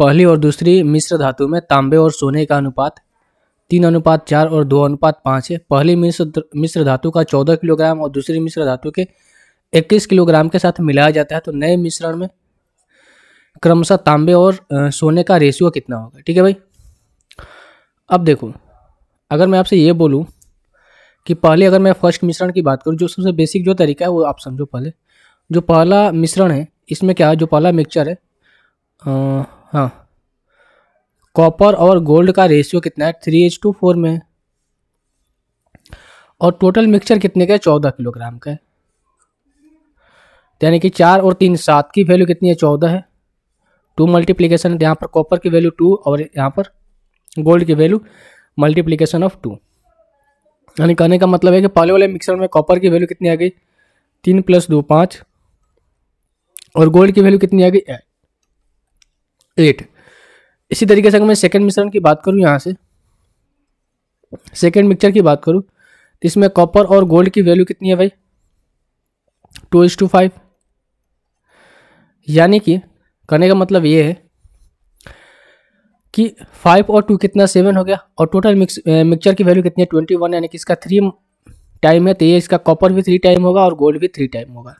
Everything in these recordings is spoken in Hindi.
पहली और दूसरी मिश्र धातु में तांबे और सोने का अनुपात तीन अनुपात चार और दो अनुपात पाँच है पहली मिश्र मिश्र धातु का चौदह किलोग्राम और दूसरी मिश्र धातु के इक्कीस किलोग्राम के साथ मिलाया जाता है तो नए मिश्रण में क्रमशः तांबे और सोने का रेशियो कितना होगा ठीक है भाई अब देखो अगर मैं आपसे ये बोलूँ कि पहले अगर मैं फर्स्ट मिश्रण की बात करूँ जो सबसे बेसिक जो तरीका है वो आप समझो पहले जो पहला मिश्रण है इसमें क्या है जो पहला मिक्सचर है आ, हाँ कॉपर और गोल्ड का रेशियो कितना है थ्री एच टू फोर में और टोटल मिक्सचर कितने का है चौदह किलोग्राम का है यानी कि चार और तीन सात की वैल्यू कितनी है चौदह है टू मल्टीप्लीकेशन यहाँ पर कॉपर की वैल्यू टू और यहाँ पर गोल्ड की वैल्यू मल्टीप्लीकेशन ऑफ टू यानी कहने का मतलब है कि पहले वाले मिक्सर में कॉपर की वैल्यू कितनी आ गई तीन प्लस दो पाँच और गोल्ड की वैल्यू कितनी आ गई एट एट इसी तरीके से अगर मैं सेकेंड मिश्रण की बात करूँ यहाँ से सेकेंड मिक्सचर की बात करूँ तो इसमें कॉपर और गोल्ड की वैल्यू कितनी है भाई टू इज टू फाइव यानी कि कहने का मतलब ये है कि फाइव और टू कितना सेवन हो गया और टोटल मिक्स मिक्सचर की वैल्यू कितनी है ट्वेंटी वन यानी कि इसका थ्री टाइम है तो ये इसका कॉपर भी थ्री टाइम होगा और गोल्ड भी थ्री टाइम होगा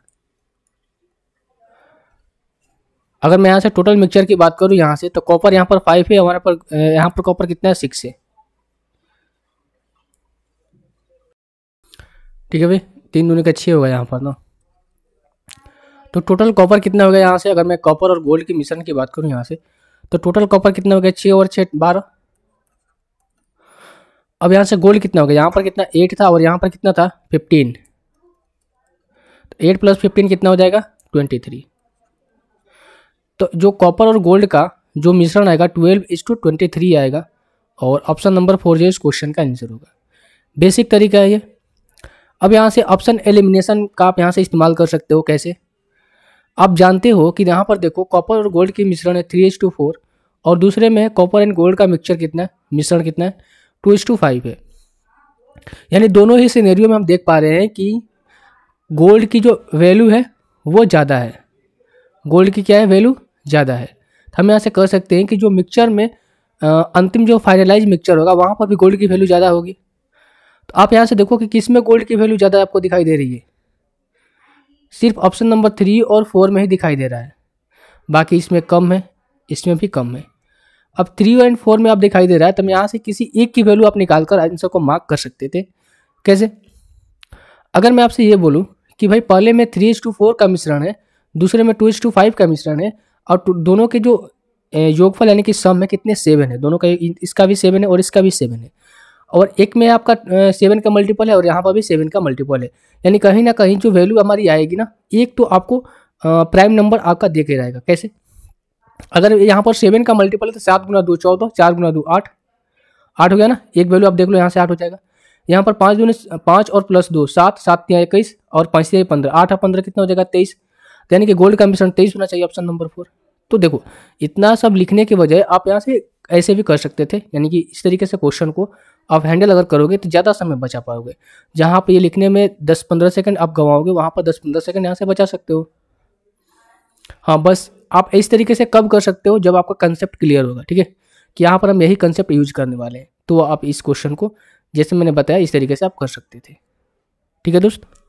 अगर मैं यहाँ से टोटल मिक्सचर की बात करूँ यहाँ से तो कॉपर यहाँ पर फाइव है हमारे पर यहाँ पर कॉपर कितना है सिक्स है ठीक है भाई तीन दूनी का छः होगा यहाँ पर ना तो टोटल कॉपर कितना हो गया यहाँ से अगर मैं कॉपर और गोल्ड की मिश्रण की बात करूँ यहाँ से तो टोटल कॉपर कितना हो गया छः और छः बारह अब यहाँ से गोल्ड कितना हो गया यहाँ पर कितना एट था और यहाँ पर कितना था फिफ्टीन तो एट प्लस फिफ्टीन कितना हो जाएगा ट्वेंटी थ्री तो जो कॉपर और गोल्ड का जो मिश्रण आएगा twelve is two twenty three आएगा और ऑप्शन नंबर फोर जो इस क्वेश्चन का आंसर होगा बेसिक तरीका है ये अब यहाँ से ऑप्शन एलिमिनेशन का आप यहाँ से इस्तेमाल कर सकते हो कैसे आप जानते हो कि यहाँ पर देखो कॉपर और गोल्ड की मिश्रण है थ्री एच टू फोर और दूसरे में कॉपर एंड गोल्ड का मिक्सचर कितना है मिश्रण कितना है टू एच टू फाइव है यानी दोनों ही सिनेरियो में हम देख पा रहे हैं कि गोल्ड की जो वैल्यू है वो ज़्यादा है गोल्ड की क्या है वैल्यू ज़्यादा है तो हम यहाँ से कह सकते हैं कि जो मिक्सचर में अंतिम जो फाइनलाइज मिक्सचर होगा वहाँ पर भी गोल्ड की वैल्यू ज़्यादा होगी तो आप यहाँ से देखो कि किस में गोल्ड की वैल्यू ज़्यादा आपको दिखाई दे रही है सिर्फ ऑप्शन नंबर थ्री और फोर में ही दिखाई दे रहा है बाकी इसमें कम है इसमें भी कम है अब थ्री एंड फोर में आप दिखाई दे रहा है तो यहाँ से किसी एक की वैल्यू आप निकाल कर आंसर को मार्क कर सकते थे कैसे अगर मैं आपसे ये बोलूँ कि भाई पहले में थ्री एच टू फोर का मिश्रण है दूसरे में टू एच टू फाइव का मिश्रण है और दोनों के जो योगफल यानी कि सम है कितने सेवन है दोनों का इसका भी सेवन है और इसका भी सेवन है और एक में आपका सेवन का मल्टीपल है और यहाँ पर भी सेवन का मल्टीपल है यानी कहीं ना कहीं जो वैल्यू हमारी आएगी ना एक तो आपको प्राइम नंबर आपका दे के रहेगा कैसे अगर यहाँ पर सेवन का मल्टीपल है तो सात गुना दो चौदह चार गुना दो आठ आठ हो गया ना एक वैल्यू आप देख लो यहाँ से आठ हो जाएगा यहाँ पर पाँच दूने पाँच और प्लस दो सात सात यहाँ इक्कीस और पाँच से पंद्रह आठ और पंद्रह कितना हो जाएगा तेईस यानी कि गोल्ड का मिश्रण तेईस होना चाहिए ऑप्शन नंबर फोर तो देखो इतना सब लिखने के बजाय आप यहाँ से ऐसे भी कर सकते थे यानी कि इस तरीके से क्वेश्चन को आप हैंडल अगर करोगे तो ज़्यादा समय बचा पाओगे जहाँ पर ये लिखने में दस पंद्रह सेकेंड आप गंवाओगे वहाँ पर दस पंद्रह सेकेंड यहाँ से बचा सकते हो हाँ बस आप इस तरीके से कब कर सकते हो जब आपका कंसेप्ट क्लियर होगा ठीक है कि यहाँ पर हम यही कंसेप्ट यूज करने वाले हैं तो आप इस क्वेश्चन को जैसे मैंने बताया इस तरीके से आप कर सकते थे ठीक है दोस्त